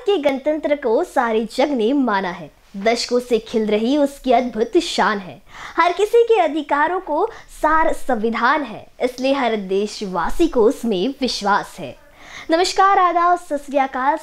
भारत के गणतंत्र को सारी जग ने माना है दशकों से खिल रही उसकी अद्भुत शान है हर किसी के अधिकारों को सार संविधान है इसलिए हर देशवासी को उसमें विश्वास है नमस्कार आदाब सत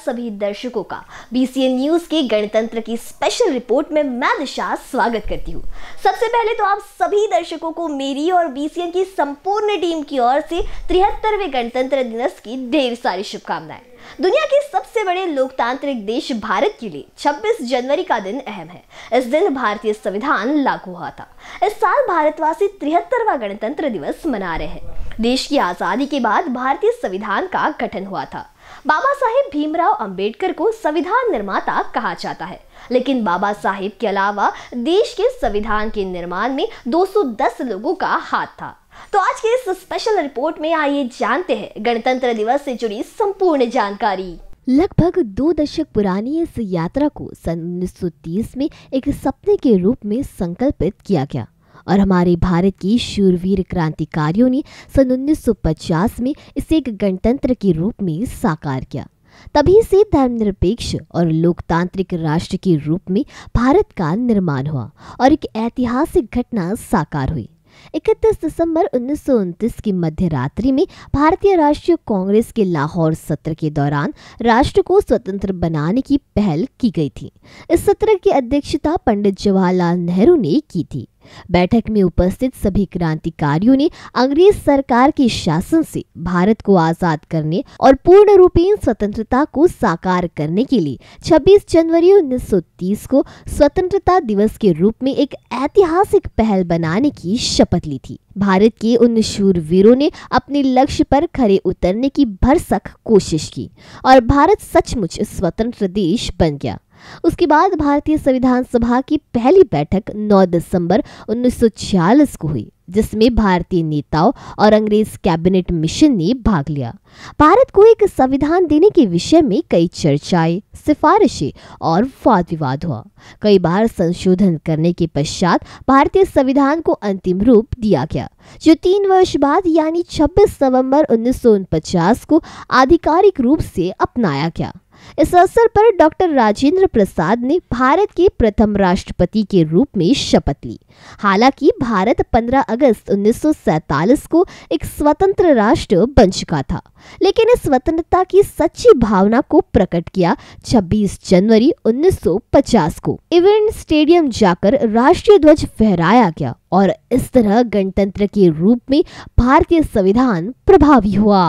सभी दर्शकों का बीसीएन न्यूज के गणतंत्र की स्पेशल रिपोर्ट में मैं दिशा स्वागत करती हूँ सबसे पहले तो आप सभी दर्शकों को मेरी और बीसीएन की संपूर्ण टीम की ओर से तिहत्तरवें गणतंत्र दिवस की ढेर सारी शुभकामनाएं दुनिया के सबसे बड़े लोकतांत्रिक देश भारत के लिए 26 जनवरी का दिन अहम है इस दिन भारतीय संविधान लागू हुआ था इस साल भारतवासी तिहत्तरवा गणतंत्र दिवस मना रहे हैं देश की आज़ादी के बाद भारतीय संविधान का गठन हुआ था बाबा साहेब भीमराव अंबेडकर को संविधान निर्माता कहा जाता है लेकिन बाबा साहेब के अलावा देश के संविधान के निर्माण में 210 लोगों का हाथ था तो आज के इस स्पेशल रिपोर्ट में आइए जानते हैं गणतंत्र दिवस से जुड़ी संपूर्ण जानकारी लगभग दो दशक पुरानी इस यात्रा को सन 1930 में एक सपने के रूप में संकल्पित किया गया और हमारे भारत की शूरवीर क्रांतिकारियों ने सन 1950 में इसे एक गणतंत्र के रूप में साकार किया तभी से धर्मनिरपेक्ष और लोकतांत्रिक राष्ट्र के रूप में भारत का निर्माण हुआ और एक ऐतिहासिक घटना साकार हुई 31 दिसंबर उन्नीस की मध्य रात्रि में भारतीय राष्ट्रीय कांग्रेस के लाहौर सत्र के दौरान राष्ट्र को स्वतंत्र बनाने की पहल की गई थी इस सत्र की अध्यक्षता पंडित जवाहरलाल नेहरू ने की थी बैठक में उपस्थित सभी क्रांतिकारियों ने अंग्रेज सरकार के शासन से भारत को आजाद करने और पूर्ण रूपी स्वतंत्रता को साकार करने के लिए 26 जनवरी 1930 को स्वतंत्रता दिवस के रूप में एक ऐतिहासिक पहल बनाने की शपथ ली थी भारत के उन शूरवीरों ने अपने लक्ष्य पर खरे उतरने की भरसक कोशिश की और भारत सचमुच स्वतंत्र देश बन गया उसके बाद भारतीय संविधान सभा की पहली बैठक 9 दिसंबर 1946 को हुई जिसमें भारतीय नेताओं और अंग्रेज कैबिनेट मिशन ने भाग लिया भारत को एक संविधान देने के विषय में कई चर्चाएं सिफारिशें और वाद विवाद हुआ कई बार संशोधन करने के पश्चात भारतीय संविधान को अंतिम रूप दिया गया जो तीन वर्ष बाद यानी 26 नवंबर उन्नीस को आधिकारिक रूप से अपनाया गया इस अवसर पर डॉक्टर राजेंद्र प्रसाद ने भारत के प्रथम राष्ट्रपति के रूप में शपथ ली हालांकि भारत 15 अगस्त 1947 को एक स्वतंत्र राष्ट्र बन चुका था लेकिन इस स्वतंत्रता की सच्ची भावना को प्रकट किया 26 जनवरी 1950 को इवेंट स्टेडियम जाकर राष्ट्रीय ध्वज फहराया गया और इस तरह गणतंत्र के रूप में भारतीय संविधान प्रभावी हुआ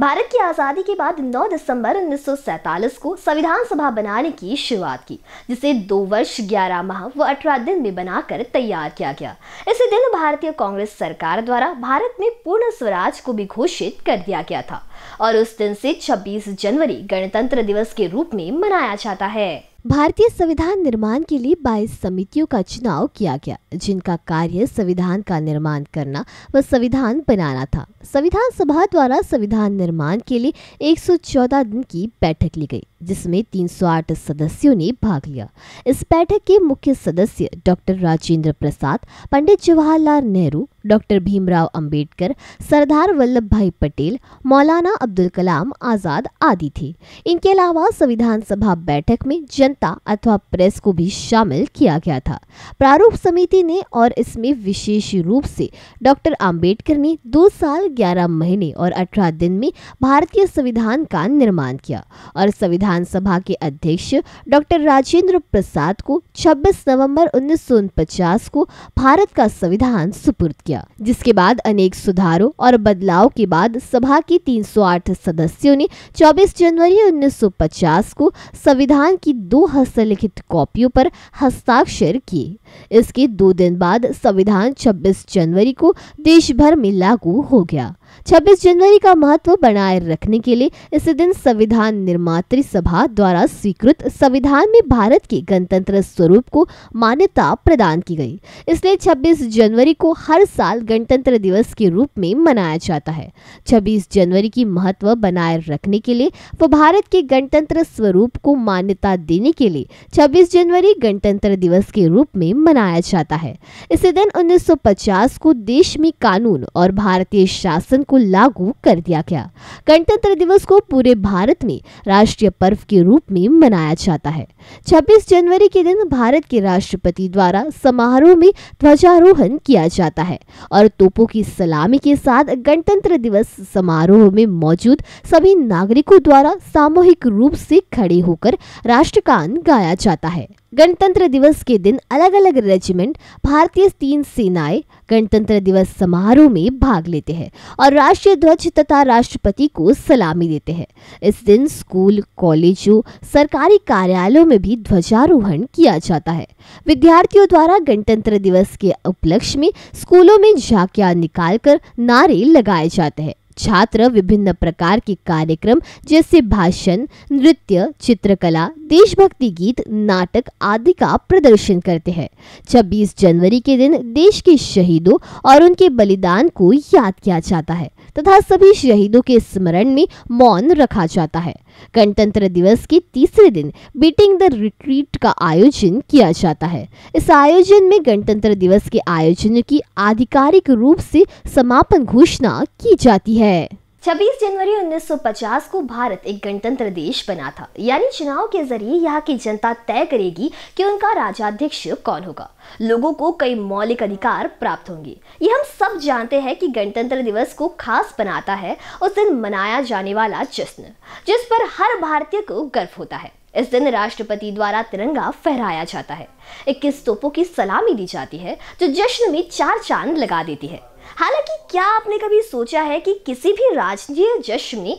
भारत की आज़ादी के बाद 9 दिसंबर 1947 को संविधान सभा बनाने की शुरुआत की जिसे दो वर्ष 11 माह व 18 दिन में बनाकर तैयार किया गया इसी दिन भारतीय कांग्रेस सरकार द्वारा भारत में पूर्ण स्वराज को भी घोषित कर दिया गया था और उस दिन से 26 जनवरी गणतंत्र दिवस के रूप में मनाया जाता है भारतीय संविधान निर्माण के लिए 22 समितियों का चुनाव किया गया जिनका कार्य संविधान का निर्माण करना व संविधान बनाना था संविधान सभा द्वारा संविधान निर्माण के लिए 114 दिन की बैठक ली गई जिसमें 308 सदस्यों ने भाग लिया इस बैठक के मुख्य सदस्य डॉक्टर राजेंद्र प्रसाद पंडित जवाहरलाल नेहरू डॉक्टर भीमराव अंबेडकर सरदार वल्लभ भाई पटेल मौलाना अब्दुल कलाम आज़ाद आदि थे इनके अलावा संविधान सभा बैठक में जनता अथवा प्रेस को भी शामिल किया गया था प्रारूप समिति ने और इसमें विशेष रूप से डॉक्टर आम्बेडकर ने दो साल ग्यारह महीने और अठारह दिन में भारतीय संविधान का निर्माण किया और संविधान सभा के अध्यक्ष डॉक्टर राजेंद्र प्रसाद को 26 नवंबर 1949 को भारत का संविधान सुपुर्द किया किया जिसके बाद अनेक सुधारों और बदलाव के बाद सभा के 308 सदस्यों ने 24 जनवरी 1950 को संविधान की दो हस्तलिखित कॉपियों पर हस्ताक्षर किए इसके दो दिन बाद संविधान 26 जनवरी को देश भर में लागू हो गया 26 जनवरी का महत्व बनाए रखने के लिए इस दिन संविधान निर्मात्री सभा द्वारा स्वीकृत संविधान में भारत के गणतंत्र स्वरूप को मान्यता प्रदान की गई इसलिए 26 जनवरी को हर साल गणतंत्र दिवस के रूप में मनाया जाता है 26 जनवरी की महत्व बनाए रखने के लिए व भारत के गणतंत्र स्वरूप को मान्यता देने के लिए छब्बीस जनवरी गणतंत्र दिवस के रूप में मनाया जाता है इसी दिन उन्नीस को देश में कानून और भारतीय शासन को लागू कर दिया गया गणतंत्र दिवस को पूरे भारत में राष्ट्रीय पर्व के रूप में मनाया जाता है 26 जनवरी के दिन भारत के राष्ट्रपति द्वारा समारोह में ध्वजारोहण किया जाता है और तोपों की सलामी के साथ गणतंत्र दिवस समारोह में मौजूद सभी नागरिकों द्वारा सामूहिक रूप से खड़े होकर राष्ट्रगान गाया जाता है गणतंत्र दिवस के दिन अलग अलग रेजिमेंट भारतीय तीन सेनाएं गणतंत्र दिवस समारोह में भाग लेते हैं और राष्ट्रीय ध्वज तथा राष्ट्रपति को सलामी देते हैं इस दिन स्कूल कॉलेजों सरकारी कार्यालयों में भी ध्वजारोहण किया जाता है विद्यार्थियों द्वारा गणतंत्र दिवस के उपलक्ष्य में स्कूलों में झाकिया निकालकर नारे लगाए जाते हैं छात्र विभिन्न प्रकार के कार्यक्रम जैसे भाषण नृत्य चित्रकला देशभक्ति गीत नाटक आदि का प्रदर्शन करते हैं 26 जनवरी के दिन देश के शहीदों और उनके बलिदान को याद किया जाता है तथा सभी शहीदों के स्मरण में मौन रखा जाता है गणतंत्र दिवस के तीसरे दिन बीटिंग द रिट्रीट का आयोजन किया जाता है इस आयोजन में गणतंत्र दिवस के आयोजन की आधिकारिक रूप से समापन घोषणा की जाती है है 26 जनवरी 1950 को भारत एक गणतंत्र देश बना था यानी चुनाव के जरिए यहाँ की जनता तय करेगी कि उनका राजाध्यक्ष कौन होगा लोगों को कई मौलिक अधिकार प्राप्त होंगे ये हम सब जानते हैं कि गणतंत्र दिवस को खास बनाता है उस दिन मनाया जाने वाला जश्न जिस पर हर भारतीय को गर्व होता है इस दिन राष्ट्रपति द्वारा तिरंगा फहराया जाता है इक्कीस तोपों की सलामी दी जाती है जो जश्न में चार चांद लगा देती है हालांकि क्या आपने कभी सोचा है कि किसी भी राजनीय जश्न में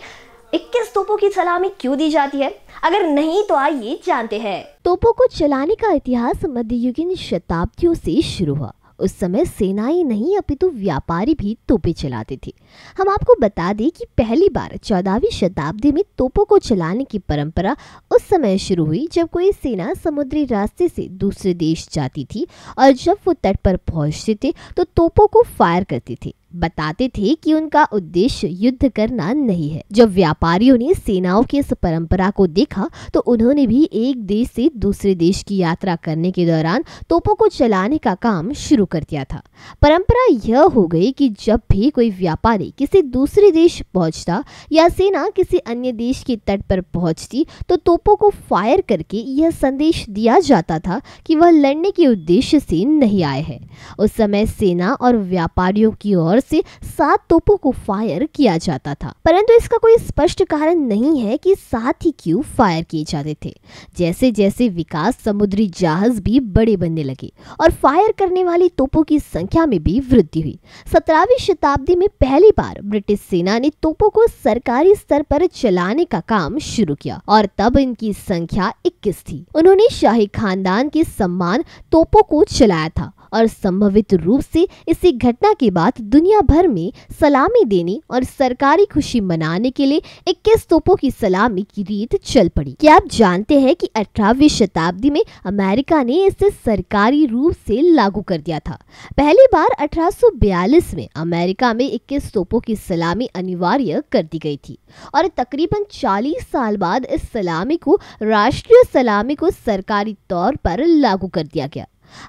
इक्कीस तोपों की सलामी क्यों दी जाती है अगर नहीं तो आइए जानते हैं तोपों को चलाने का इतिहास मध्ययुगीन शताब्दियों से शुरू हुआ उस समय सेनाएं नहीं अपितु व्यापारी भी तोपे चलाते थे हम आपको बता दें कि पहली बार चौदहवीं शताब्दी में तोपों को चलाने की परंपरा उस समय शुरू हुई जब कोई सेना समुद्री रास्ते से दूसरे देश जाती थी और जब वो तट पर पहुंचते थे तो तोपों को फायर करते थे बताते थे कि उनका उद्देश्य युद्ध करना नहीं है जब व्यापारियों ने सेनाओं की इस परंपरा को देखा तो उन्होंने भी एक देश से दूसरे देश की यात्रा करने के दौरान तोपों को चलाने का काम शुरू कर दिया था परंपरा यह हो गई कि जब भी कोई व्यापारी किसी दूसरे देश पहुंचता या सेना किसी अन्य देश के तट पर पहुंचती तो तोपों को फायर करके यह संदेश दिया जाता था कि वह लड़ने के उद्देश्य से नहीं आए हैं उस समय सेना और व्यापारियों की ओर से सात तोपों को फायर किया जाता था परंतु इसका कोई स्पष्ट कारण नहीं है कि साथ ही क्यों फायर किए जाते थे जैसे जैसे विकास समुद्री जहाज भी बड़े बनने लगे और फायर करने वाली तोपों की संख्या में भी वृद्धि हुई सत्रहवीं शताब्दी में पहली बार ब्रिटिश सेना ने तोपों को सरकारी स्तर पर चलाने का काम शुरू किया और तब इनकी संख्या इक्कीस थी उन्होंने शाही खानदान के सम्मान तोपों को चलाया था और संभवित रूप से इसी घटना के बाद दुनिया भर में सलामी देने और सरकारी खुशी मनाने के लिए 21 तोपों की सलामी की रीत चल पड़ी क्या आप जानते हैं कि 18वीं शताब्दी में अमेरिका ने इसे सरकारी रूप से लागू कर दिया था पहली बार 1842 में अमेरिका में 21 तोपों की सलामी अनिवार्य कर दी गई थी और तकरीबन चालीस साल बाद इस सलामी को राष्ट्रीय सलामी को सरकारी तौर पर लागू कर दिया गया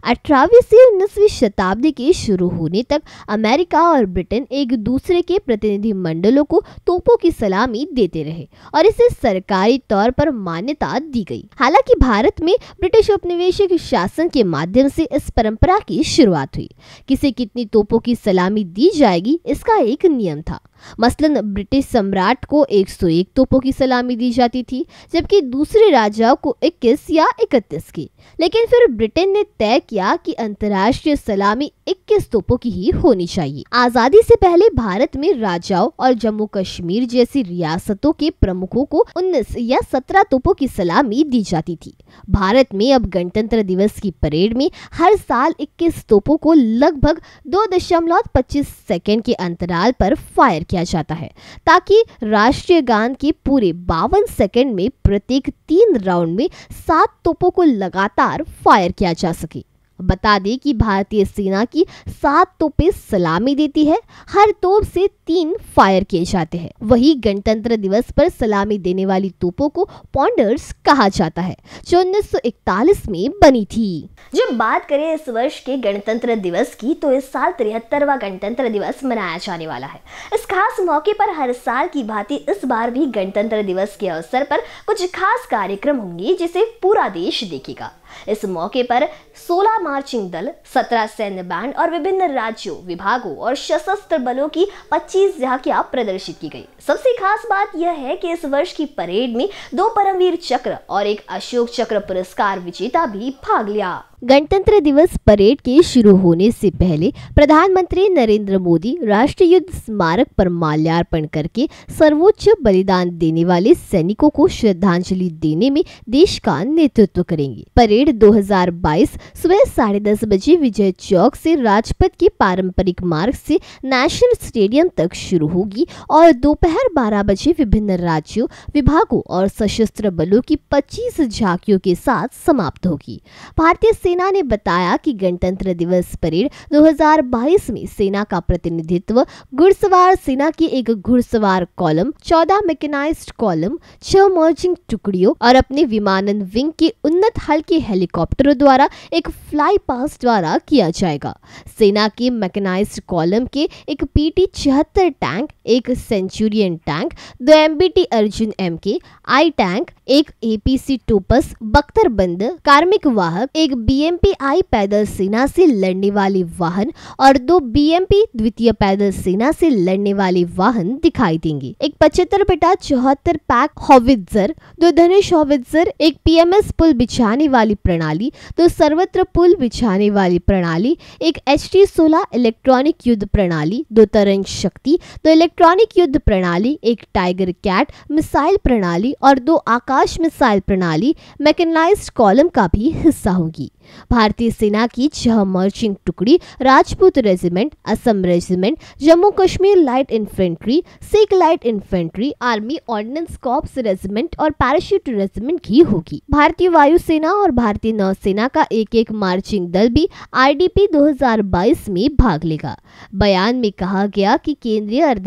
अठारहवीं से उन्नीसवीं शताब्दी के शुरू होने तक अमेरिका और ब्रिटेन एक दूसरे के प्रतिनिधि मंडलों को तोपों की सलामी देते रहे और इसे सरकारी तौर पर मान्यता दी गई हालांकि भारत में ब्रिटिश उपनिवेशिक शासन के माध्यम से इस परंपरा की शुरुआत हुई किसे कितनी तोपों की सलामी दी जाएगी इसका एक नियम था मसलन ब्रिटिश सम्राट को 101 तोपों की सलामी दी जाती थी जबकि दूसरे राजाओं को 21 या 31 की लेकिन फिर ब्रिटेन ने तय किया कि अंतर्राष्ट्रीय सलामी 21 तोपों की ही होनी चाहिए आजादी से पहले भारत में राजाओं और जम्मू कश्मीर जैसी रियासतों के प्रमुखों को 19 या 17 तोपों की सलामी दी जाती थी भारत में अब गणतंत्र दिवस की परेड में हर साल इक्कीस तोपों को लगभग दो दशमलव पच्चीस सेकेंड के अंतराल पर फायर किया जाता है ताकि राष्ट्रीय गान के पूरे बावन सेकेंड में प्रत्येक तीन राउंड में सात तोपों को लगातार फायर किया जा सके बता दें कि भारतीय सेना की सात तोपें सलामी देती है हर तोप से तीन फायर किए जाते हैं वही गणतंत्र दिवस पर सलामी देने वाली तोपों को पॉन्डर्स कहा जाता है जो उन्नीस में बनी थी जब बात करें इस वर्ष के गणतंत्र दिवस की तो इस साल तिहत्तरवा गणतंत्र दिवस मनाया जाने वाला है इस खास मौके पर हर साल की भांति इस बार भी गणतंत्र दिवस के अवसर पर कुछ खास कार्यक्रम होंगे जिसे पूरा देश देखेगा इस मौके पर 16 मार्चिंग दल 17 सैन्य बैंड और विभिन्न राज्यों विभागों और सशस्त्र बलों की 25 झांकियां प्रदर्शित की गई सबसे खास बात यह है कि इस वर्ष की परेड में दो परमवीर चक्र और एक अशोक चक्र पुरस्कार विजेता भी भाग लिया गणतंत्र दिवस परेड के शुरू होने से पहले प्रधानमंत्री नरेंद्र मोदी राष्ट्रीय युद्ध स्मारक पर माल्यार्पण करके सर्वोच्च बलिदान देने वाले सैनिकों को श्रद्धांजलि देने में देश का नेतृत्व करेंगे परेड 2022 सुबह साढ़े दस बजे विजय चौक से राजपथ के पारंपरिक मार्ग से नेशनल स्टेडियम तक शुरू होगी और दोपहर बारह बजे विभिन्न राज्यों विभागों और सशस्त्र बलों की पच्चीस झांकियों के साथ समाप्त होगी भारतीय सेना ने बताया कि गणतंत्र दिवस परेड 2022 में सेना का प्रतिनिधित्व घुड़सवार सेना की एक घुड़सवार कॉलम 14 मैकेनाइज्ड कॉलम 6 मर्जिंग टुकड़ियों और अपने विमानन विंग के उन्नत हल्के हेलीकॉप्टरों द्वारा एक फ्लाई पास द्वारा किया जाएगा सेना के मेकेनाइज कॉलम के एक पीटी छिहत्तर टैंक एक सेंचुरियन टैंक दो M Arjun M K I tank एक एपीसी टोपस बख्तर बंद कार्मिक वाहक एक बी बीएमपी आई पैदल सेना से लड़ने वाले वाहन और दो बीएमपी द्वितीय पैदल सेना से लड़ने वाले वाहन दिखाई देंगे एक पचहत्तर बेटा चौहत्तर पैक हॉविजर दो धनुष हॉविजर एक पीएमएस पुल बिछाने वाली प्रणाली दो सर्वत्र पुल बिछाने वाली प्रणाली एक एच टी सोलह इलेक्ट्रॉनिक युद्ध प्रणाली दो तरंग शक्ति दो इलेक्ट्रॉनिक युद्ध प्रणाली एक टाइगर कैट मिसाइल प्रणाली और दो आकाश मिसाइल प्रणाली मैकेनाइज कॉलम का भी हिस्सा होगी भारतीय सेना की छह मर्चिंग टुकड़ी Rajput regiment Assam regiment Jammu Kashmir light infantry Sikh light infantry army ordnance corps regiment और पैराशूट रेजिमेंट की होगी भारतीय वायुसेना और भारतीय नौसेना का एक एक मार्चिंग दल भी आईडीपी 2022 में भाग लेगा बयान में कहा गया कि केंद्रीय अर्ध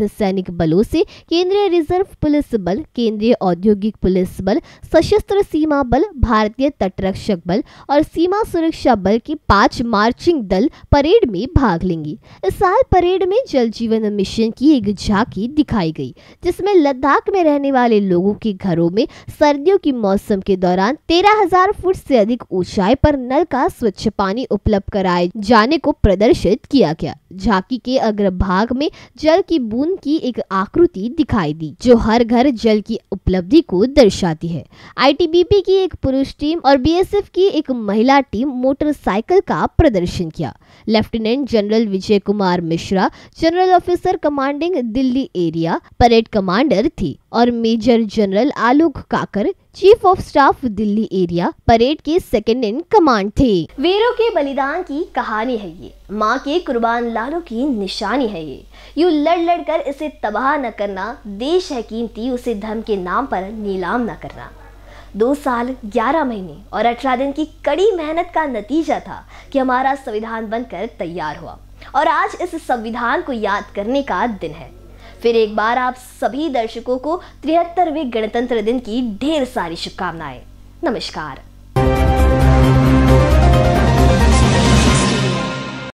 बलों से केंद्रीय रिजर्व पुलिस बल केंद्रीय औद्योगिक पुलिस बल सशस्त्र सीमा बल भारतीय तटरक्षक बल और सीमा सुरक्षा बल के पांच मार्चिंग दल परेड में भाग लेंगी इस साल परेड में जल जीवन मिशन की एक झांकी दिखाई गई जिसमें लद्दाख में रहने वाले लोगों के घरों में सर्दियों के मौसम के दौरान 13,000 फुट से अधिक ऊंचाई पर नल का स्वच्छ पानी उपलब्ध कराए जाने को प्रदर्शित किया गया झांकी के अग्रभाग में जल की बूंद की एक आकृति दिखाई दी जो हर घर जल की उपलब्धि को दर्शाती है आईटीबीपी की एक पुरुष टीम और बीएसएफ की एक महिला टीम की मोटरसाइकिल का प्रदर्शन किया lieutenant general Vijay Kumar Mishra general officer commanding Delhi area parade commander थी और major general Alok Kakar chief of staff Delhi area parade के सेकेंड इन कमांड थे वीरों के बलिदान की कहानी है ये माँ के कुर्बान लालों की निशानी है ये यू लड़ लड़ कर इसे तबाह न करना देश है कीमती उसे धर्म के नाम पर नीलाम न करना दो साल ग्यारह महीने और अठारह दिन की कड़ी मेहनत का नतीजा था कि हमारा संविधान बनकर तैयार हुआ और आज इस संविधान को याद करने का दिन है फिर एक बार आप सभी दर्शकों को तिहत्तरवें गणतंत्र दिन की ढेर सारी शुभकामनाएं नमस्कार